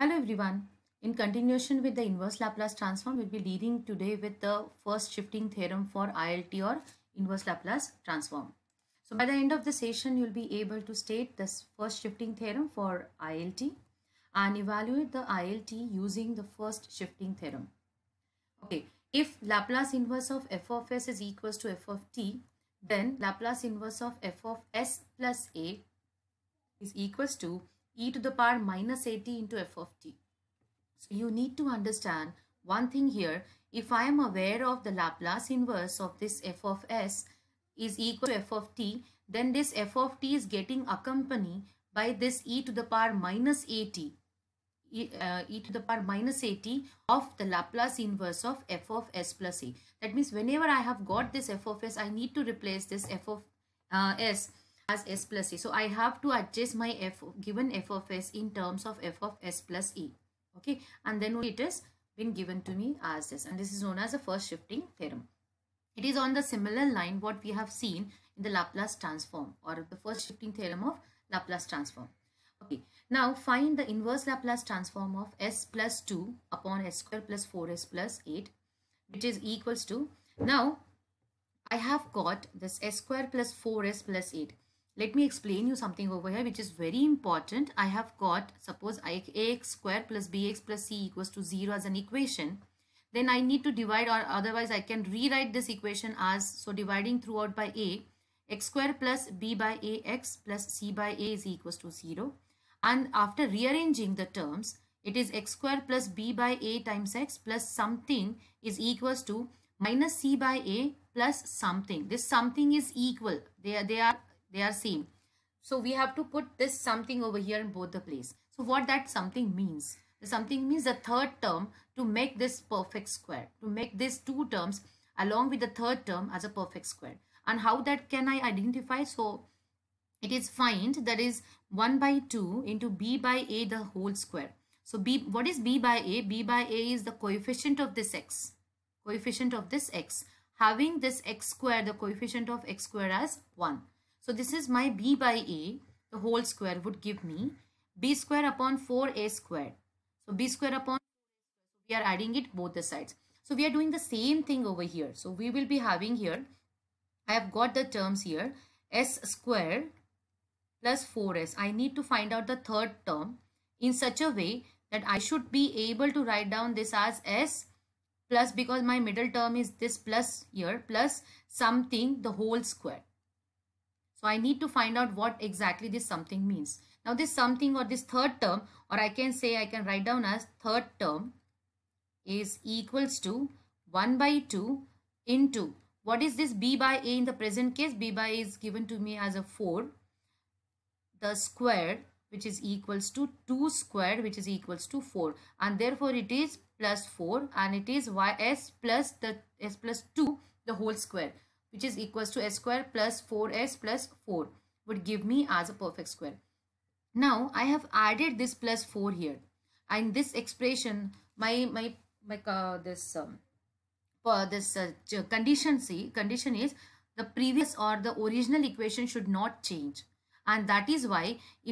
Hello everyone. In continuation with the inverse Laplace transform, we'll be dealing today with the first shifting theorem for ILT or inverse Laplace transform. So by the end of the session, you'll be able to state this first shifting theorem for ILT and evaluate the ILT using the first shifting theorem. Okay, if Laplace inverse of f of s is equals to f of t, then Laplace inverse of f of s plus a is equals to e to the power minus 80 into f of t. So you need to understand one thing here. If I am aware of the Laplace inverse of this f of s is equal to f of t, then this f of t is getting accompanied by this e to the power minus 80 e, uh, e to the power minus 80 of the Laplace inverse of f of s plus a. That means whenever I have got this f of s, I need to replace this f of uh, s as s plus e. So I have to adjust my f given f of s in terms of f of s plus e. Okay, and then it has been given to me as this, and this is known as the first shifting theorem. It is on the similar line what we have seen in the Laplace transform or the first shifting theorem of Laplace transform. Okay, now find the inverse Laplace transform of s plus 2 upon s square plus 4s plus 8 which is equals to, now I have got this s square plus 4s plus 8 let me explain you something over here which is very important i have got suppose ax square plus bx plus c equals to 0 as an equation then i need to divide or otherwise i can rewrite this equation as so dividing throughout by a x square plus b by ax plus c by a is equals to 0 and after rearranging the terms it is x square plus b by a times x plus something is equals to minus c by a plus something this something is equal they are, they are they are same so we have to put this something over here in both the place so what that something means something means the third term to make this perfect square to make these two terms along with the third term as a perfect square and how that can i identify so it is find that is 1 by 2 into b by a the whole square so b what is b by a b by a is the coefficient of this x coefficient of this x having this x square the coefficient of x square as 1 so this is my b by a, the whole square would give me b square upon 4a square. So b square upon we are adding it both the sides. So we are doing the same thing over here. So we will be having here, I have got the terms here, s square plus 4s. I need to find out the third term in such a way that I should be able to write down this as s plus because my middle term is this plus here plus something the whole square. So I need to find out what exactly this something means. Now this something or this third term or I can say I can write down as third term is equals to 1 by 2 into what is this b by a in the present case b by a is given to me as a 4 the square which is equals to 2 squared which is equals to 4 and therefore it is plus 4 and it is ys plus the s plus 2 the whole square which is equals to s square plus 4s plus 4 would give me as a perfect square. Now I have added this plus 4 here and this expression my my my uh, this um, for this uh, condition see condition is the previous or the original equation should not change and that is why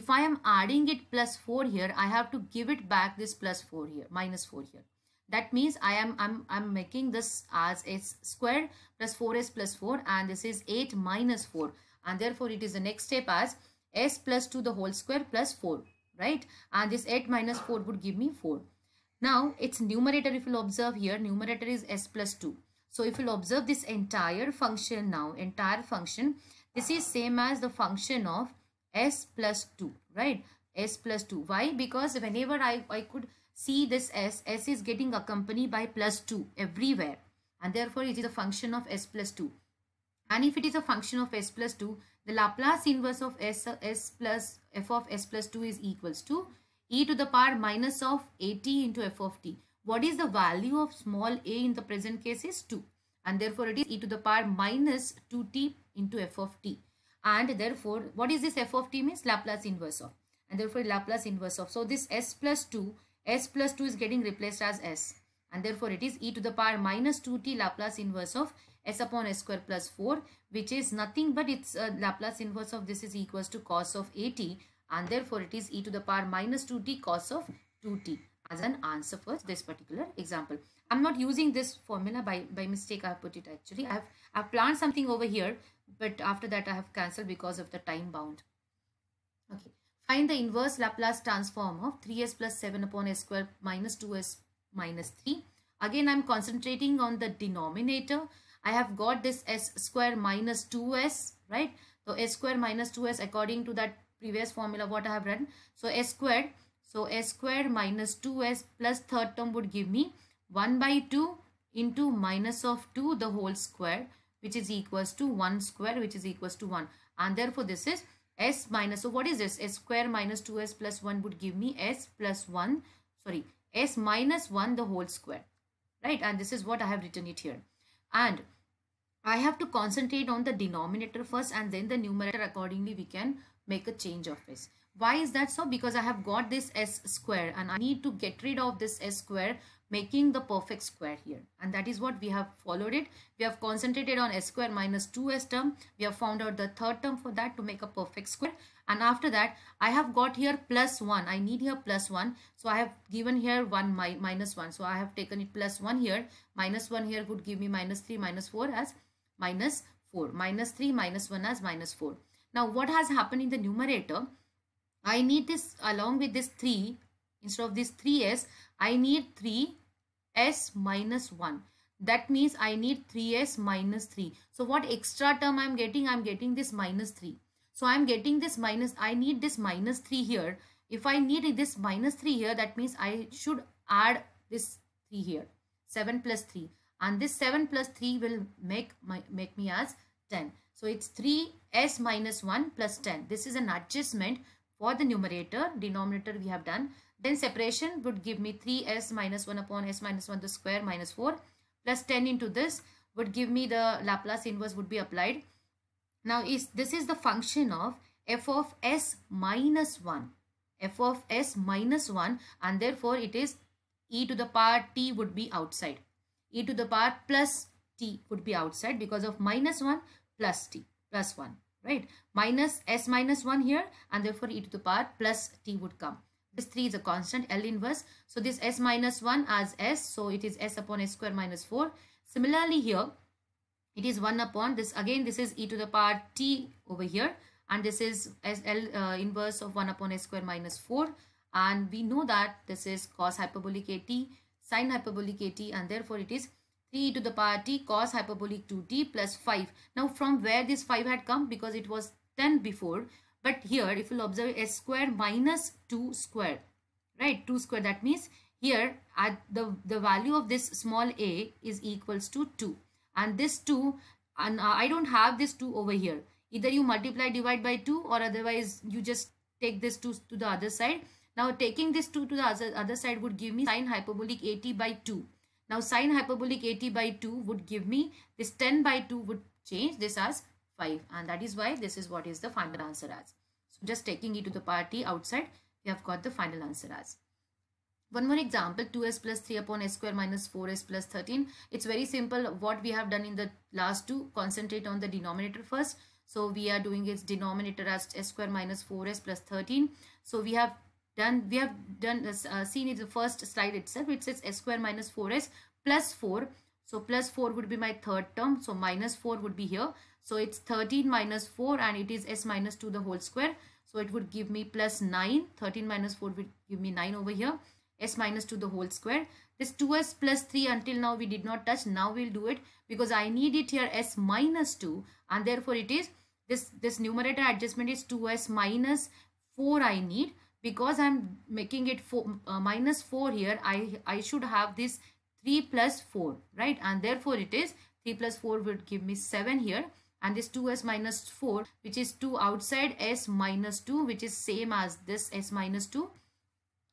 if I am adding it plus 4 here I have to give it back this plus 4 here minus 4 here that means i am i'm i'm making this as s squared plus 4s plus 4 and this is 8 minus 4 and therefore it is the next step as s plus 2 the whole square plus 4 right and this 8 minus 4 would give me 4 now its numerator if you'll observe here numerator is s plus 2 so if you'll observe this entire function now entire function this is same as the function of s plus 2 right s plus 2 why because whenever i i could see this s, s is getting accompanied by plus 2 everywhere and therefore it is a function of s plus 2 and if it is a function of s plus 2 the Laplace inverse of s, s plus f of s plus 2 is equals to e to the power minus of at into f of t what is the value of small a in the present case is 2 and therefore it is e to the power minus 2t into f of t and therefore what is this f of t means Laplace inverse of and therefore Laplace inverse of so this s plus 2 s plus 2 is getting replaced as s and therefore it is e to the power minus 2t Laplace inverse of s upon s square plus 4 which is nothing but its uh, Laplace inverse of this is equals to cos of 8t and therefore it is e to the power minus 2t cos of 2t as an answer for this particular example. I'm not using this formula by, by mistake I have put it actually. I have, I have planned something over here but after that I have cancelled because of the time bound. Okay. Find the inverse Laplace transform of 3s plus 7 upon s square minus 2s minus 3. Again, I'm concentrating on the denominator. I have got this s square minus 2s, right? So, s square minus 2s according to that previous formula what I have written, So, s squared. So, s squared minus 2s plus third term would give me 1 by 2 into minus of 2 the whole square which is equals to 1 square which is equals to 1 and therefore this is s minus. So what is this? s square minus 2s plus 1 would give me s plus 1. Sorry, s minus 1 the whole square. Right? And this is what I have written it here. And I have to concentrate on the denominator first and then the numerator accordingly we can make a change of this. Why is that so? Because I have got this s square and I need to get rid of this s square making the perfect square here and that is what we have followed it we have concentrated on s square minus 2s term we have found out the third term for that to make a perfect square and after that i have got here plus 1 i need here plus 1 so i have given here 1 minus 1 so i have taken it plus 1 here minus 1 here would give me minus 3 minus 4 as minus 4 minus 3 minus 1 as minus 4 now what has happened in the numerator I need this along with this 3 instead of this 3s I need 3s minus 1 that means I need 3s minus 3 so what extra term I'm getting I'm getting this minus 3 so I'm getting this minus I need this minus 3 here if I need this minus 3 here that means I should add this 3 here 7 plus 3 and this 7 plus 3 will make my make me as 10 so it's 3s minus 1 plus 10 this is an adjustment for the numerator denominator we have done then separation would give me 3s minus 1 upon s minus 1 the square minus 4 plus 10 into this would give me the Laplace inverse would be applied now is this is the function of f of s minus 1 f of s minus 1 and therefore it is e to the power t would be outside e to the power plus t would be outside because of minus 1 plus t plus 1 right minus s minus 1 here and therefore e to the power plus t would come this 3 is a constant l inverse so this s minus 1 as s so it is s upon s square minus 4 similarly here it is 1 upon this again this is e to the power t over here and this is s l uh, inverse of 1 upon s square minus 4 and we know that this is cos hyperbolic at sine hyperbolic at and therefore it is 3 to the power t cos hyperbolic 2t plus 5. Now from where this 5 had come because it was 10 before but here if you'll observe s square minus 2 square right 2 square that means here at the, the value of this small a is equals to 2 and this 2 and uh, I don't have this 2 over here either you multiply divide by 2 or otherwise you just take this 2 to the other side now taking this 2 to the other, other side would give me sine hyperbolic 80 by 2 now sine hyperbolic 80 by 2 would give me this 10 by 2 would change this as 5 and that is why this is what is the final answer as. So just taking e to the power t outside we have got the final answer as. One more example 2s plus 3 upon s square minus 4s plus 13. It's very simple what we have done in the last two concentrate on the denominator first. So we are doing its denominator as s square minus 4s plus 13. So we have done we have done uh, uh seen in the first slide itself it says s square minus 4s plus 4 so plus 4 would be my third term so minus 4 would be here so it's 13 minus 4 and it is s minus 2 the whole square so it would give me plus 9 13 minus 4 would give me 9 over here s minus 2 the whole square this 2s plus 3 until now we did not touch now we'll do it because i need it here s minus 2 and therefore it is this this numerator adjustment is 2s minus 4 i need because I'm making it four, uh, minus 4 here, I, I should have this 3 plus 4, right? And therefore it is 3 plus 4 would give me 7 here. And this 2s minus 4, which is 2 outside s minus 2, which is same as this s minus 2.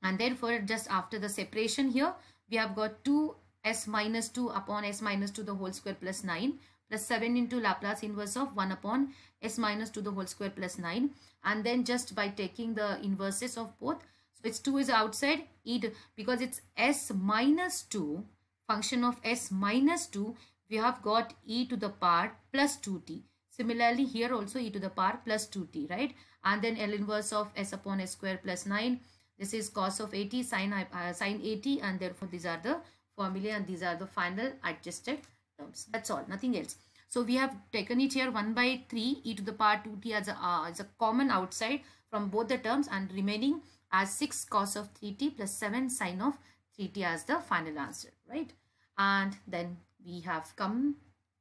And therefore, just after the separation here, we have got 2s minus 2 upon s minus 2 the whole square plus 9 plus 7 into Laplace inverse of 1 upon s minus 2 the whole square plus 9 and then just by taking the inverses of both so it's 2 is outside e because it's s minus 2 function of s minus 2 we have got e to the power plus 2t similarly here also e to the power plus 2t right and then l inverse of s upon s square plus 9 this is cos of 80 sine, uh, sine 80 and therefore these are the formulae and these are the final adjusted terms. That's all, nothing else. So we have taken it here 1 by 3 e to the power 2t as a, uh, as a common outside from both the terms and remaining as 6 cos of 3t plus 7 sine of 3t as the final answer, right? And then we have come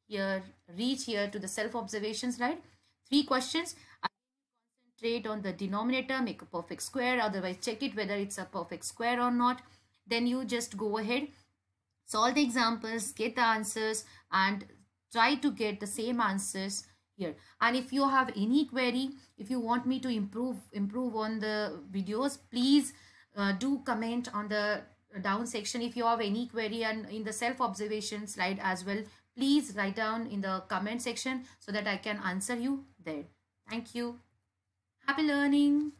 here, reach here to the self-observations, right? Three questions. Concentrate on the denominator, make a perfect square, otherwise check it whether it's a perfect square or not. Then you just go ahead solve the examples get the answers and try to get the same answers here and if you have any query if you want me to improve improve on the videos please uh, do comment on the down section if you have any query and in the self observation slide as well please write down in the comment section so that i can answer you there thank you happy learning